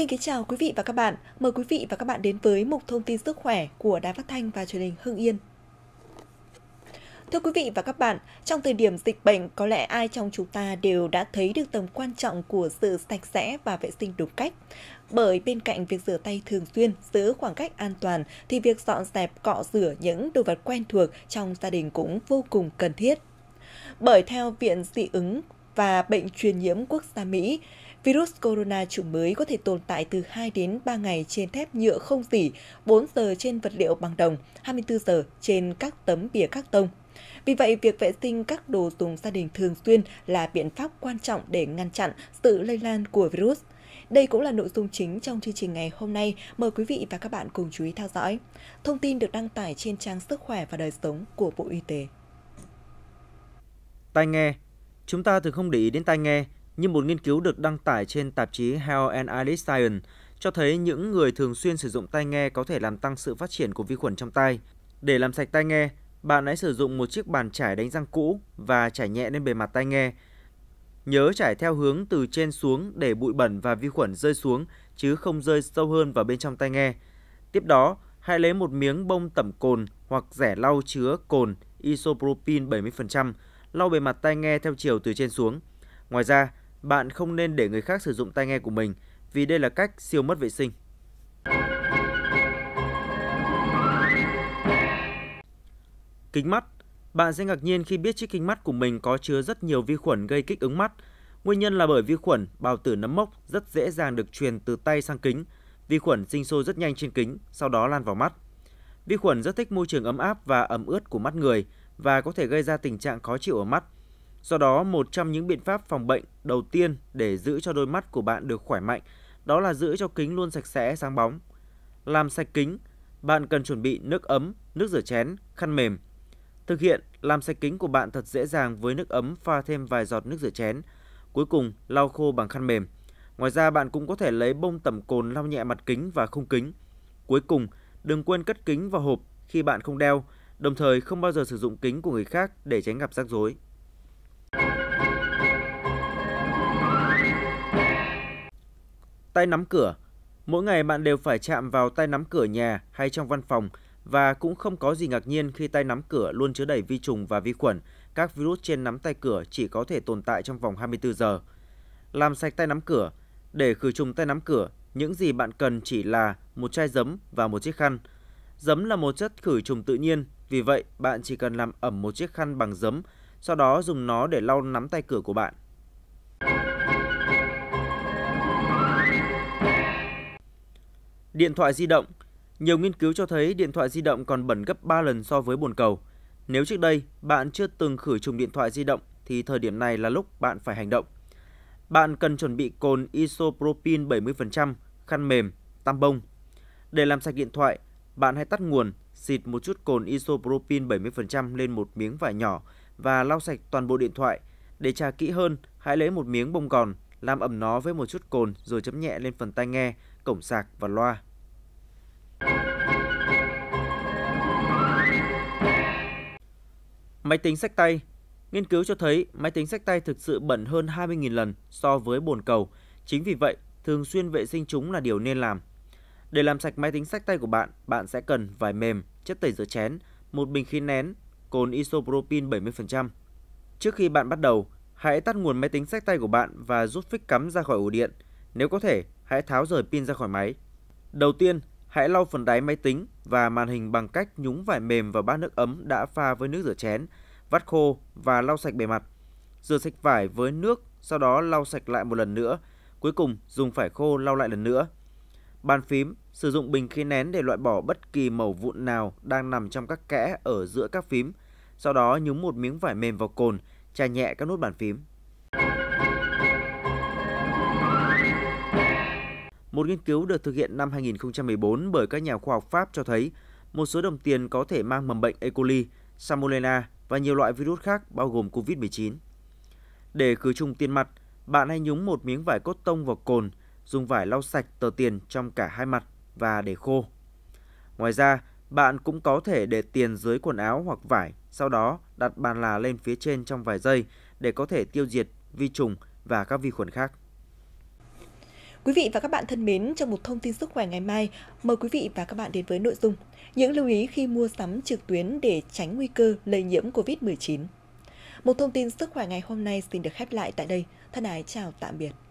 Xin kính chào quý vị và các bạn. Mời quý vị và các bạn đến với mục thông tin sức khỏe của Đài Phát thanh và Truyền hình Hưng Yên. Thưa quý vị và các bạn, trong thời điểm dịch bệnh, có lẽ ai trong chúng ta đều đã thấy được tầm quan trọng của sự sạch sẽ và vệ sinh đúng cách. Bởi bên cạnh việc rửa tay thường xuyên, giữ khoảng cách an toàn, thì việc dọn dẹp, cọ rửa những đồ vật quen thuộc trong gia đình cũng vô cùng cần thiết. Bởi theo Viện Dị ứng và bệnh truyền nhiễm quốc gia Mỹ, virus corona chủng mới có thể tồn tại từ 2 đến 3 ngày trên thép nhựa không dỉ, 4 giờ trên vật liệu bằng đồng, 24 giờ trên các tấm bìa các tông. Vì vậy, việc vệ sinh các đồ dùng gia đình thường xuyên là biện pháp quan trọng để ngăn chặn sự lây lan của virus. Đây cũng là nội dung chính trong chương trình ngày hôm nay. Mời quý vị và các bạn cùng chú ý theo dõi. Thông tin được đăng tải trên trang Sức khỏe và đời sống của Bộ Y tế. Tai nghe Chúng ta thường không để ý đến tai nghe, nhưng một nghiên cứu được đăng tải trên tạp chí Health and Allied Science cho thấy những người thường xuyên sử dụng tai nghe có thể làm tăng sự phát triển của vi khuẩn trong tai. Để làm sạch tai nghe, bạn hãy sử dụng một chiếc bàn chải đánh răng cũ và chải nhẹ lên bề mặt tai nghe. Nhớ chải theo hướng từ trên xuống để bụi bẩn và vi khuẩn rơi xuống chứ không rơi sâu hơn vào bên trong tai nghe. Tiếp đó, hãy lấy một miếng bông tẩm cồn hoặc rẻ lau chứa cồn isopropyl 70% lau bề mặt tai nghe theo chiều từ trên xuống. Ngoài ra, bạn không nên để người khác sử dụng tai nghe của mình vì đây là cách siêu mất vệ sinh. Kính mắt Bạn sẽ ngạc nhiên khi biết chiếc kính mắt của mình có chứa rất nhiều vi khuẩn gây kích ứng mắt. Nguyên nhân là bởi vi khuẩn bào tử nấm mốc rất dễ dàng được truyền từ tay sang kính. Vi khuẩn sinh sôi rất nhanh trên kính, sau đó lan vào mắt. Vi khuẩn rất thích môi trường ấm áp và ẩm ướt của mắt người – và có thể gây ra tình trạng khó chịu ở mắt. Do đó, một trong những biện pháp phòng bệnh đầu tiên để giữ cho đôi mắt của bạn được khỏe mạnh đó là giữ cho kính luôn sạch sẽ, sáng bóng. Làm sạch kính, bạn cần chuẩn bị nước ấm, nước rửa chén, khăn mềm. Thực hiện làm sạch kính của bạn thật dễ dàng với nước ấm pha thêm vài giọt nước rửa chén, cuối cùng lau khô bằng khăn mềm. Ngoài ra bạn cũng có thể lấy bông tẩm cồn lau nhẹ mặt kính và khung kính. Cuối cùng, đừng quên cất kính vào hộp khi bạn không đeo đồng thời không bao giờ sử dụng kính của người khác để tránh gặp rắc rối. Tay nắm cửa Mỗi ngày bạn đều phải chạm vào tay nắm cửa nhà hay trong văn phòng và cũng không có gì ngạc nhiên khi tay nắm cửa luôn chứa đầy vi trùng và vi khuẩn. Các virus trên nắm tay cửa chỉ có thể tồn tại trong vòng 24 giờ. Làm sạch tay nắm cửa Để khử trùng tay nắm cửa, những gì bạn cần chỉ là một chai giấm và một chiếc khăn. Giấm là một chất khử trùng tự nhiên vì vậy, bạn chỉ cần làm ẩm một chiếc khăn bằng giấm, sau đó dùng nó để lau nắm tay cửa của bạn. Điện thoại di động Nhiều nghiên cứu cho thấy điện thoại di động còn bẩn gấp 3 lần so với bồn cầu. Nếu trước đây bạn chưa từng khử trùng điện thoại di động thì thời điểm này là lúc bạn phải hành động. Bạn cần chuẩn bị cồn isopropyl 70%, khăn mềm, tăm bông. Để làm sạch điện thoại, bạn hãy tắt nguồn, xịt một chút cồn isopropyl 70% lên một miếng vải nhỏ và lau sạch toàn bộ điện thoại. Để tra kỹ hơn, hãy lấy một miếng bông gòn, làm ẩm nó với một chút cồn rồi chấm nhẹ lên phần tai nghe, cổng sạc và loa. Máy tính sách tay Nghiên cứu cho thấy máy tính sách tay thực sự bẩn hơn 20.000 lần so với bồn cầu. Chính vì vậy, thường xuyên vệ sinh chúng là điều nên làm. Để làm sạch máy tính sách tay của bạn, bạn sẽ cần vải mềm, chất tẩy rửa chén, một bình khí nén, cồn isopropyl 70%. Trước khi bạn bắt đầu, hãy tắt nguồn máy tính sách tay của bạn và rút phích cắm ra khỏi ổ điện. Nếu có thể, hãy tháo rời pin ra khỏi máy. Đầu tiên, hãy lau phần đáy máy tính và màn hình bằng cách nhúng vải mềm vào bát nước ấm đã pha với nước rửa chén, vắt khô và lau sạch bề mặt. Rửa sạch vải với nước, sau đó lau sạch lại một lần nữa. Cuối cùng, dùng vải khô lau lại lần nữa. Bàn phím sử dụng bình khí nén để loại bỏ bất kỳ màu vụn nào đang nằm trong các kẽ ở giữa các phím, sau đó nhúng một miếng vải mềm vào cồn, chà nhẹ các nút bàn phím. Một nghiên cứu được thực hiện năm 2014 bởi các nhà khoa học Pháp cho thấy một số đồng tiền có thể mang mầm bệnh E. coli, Salmonella và nhiều loại virus khác bao gồm COVID-19. Để khử trùng tiền mặt, bạn hãy nhúng một miếng vải cốt tông vào cồn, dùng vải lau sạch tờ tiền trong cả hai mặt và để khô. Ngoài ra, bạn cũng có thể để tiền dưới quần áo hoặc vải, sau đó đặt bàn là lên phía trên trong vài giây để có thể tiêu diệt vi trùng và các vi khuẩn khác. Quý vị và các bạn thân mến, trong một thông tin sức khỏe ngày mai, mời quý vị và các bạn đến với nội dung những lưu ý khi mua sắm trực tuyến để tránh nguy cơ lây nhiễm COVID-19. Một thông tin sức khỏe ngày hôm nay xin được khép lại tại đây. Thân ái chào tạm biệt.